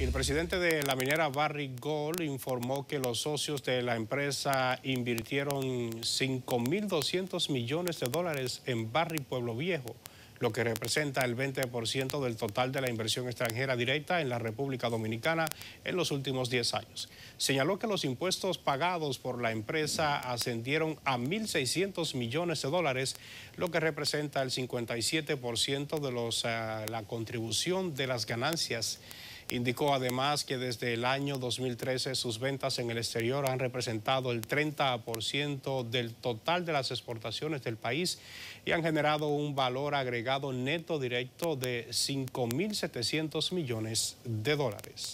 El presidente de la minera Barry Gold informó que los socios de la empresa invirtieron 5.200 millones de dólares en Barry Pueblo Viejo, lo que representa el 20% del total de la inversión extranjera directa en la República Dominicana en los últimos 10 años. Señaló que los impuestos pagados por la empresa ascendieron a 1.600 millones de dólares, lo que representa el 57% de ah, la contribución de las ganancias Indicó además que desde el año 2013 sus ventas en el exterior han representado el 30% del total de las exportaciones del país y han generado un valor agregado neto directo de 5.700 millones de dólares.